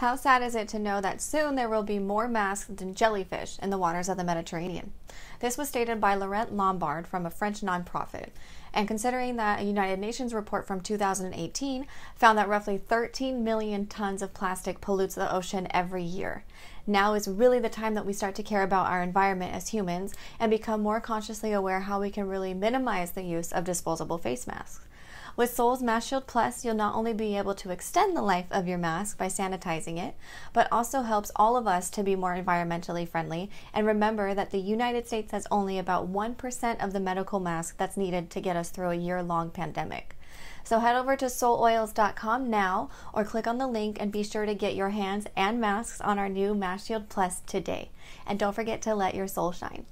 How sad is it to know that soon there will be more masks than jellyfish in the waters of the Mediterranean? This was stated by Laurent Lombard from a French nonprofit. And considering that a United Nations report from 2018 found that roughly 13 million tons of plastic pollutes the ocean every year, now is really the time that we start to care about our environment as humans and become more consciously aware how we can really minimize the use of disposable face masks. With Soul's Mask Shield Plus, you'll not only be able to extend the life of your mask by sanitizing it, but also helps all of us to be more environmentally friendly. And remember that the United States has only about 1% of the medical mask that's needed to get us through a year long pandemic. So head over to souloils.com now or click on the link and be sure to get your hands and masks on our new Mask Shield Plus today. And don't forget to let your soul shine.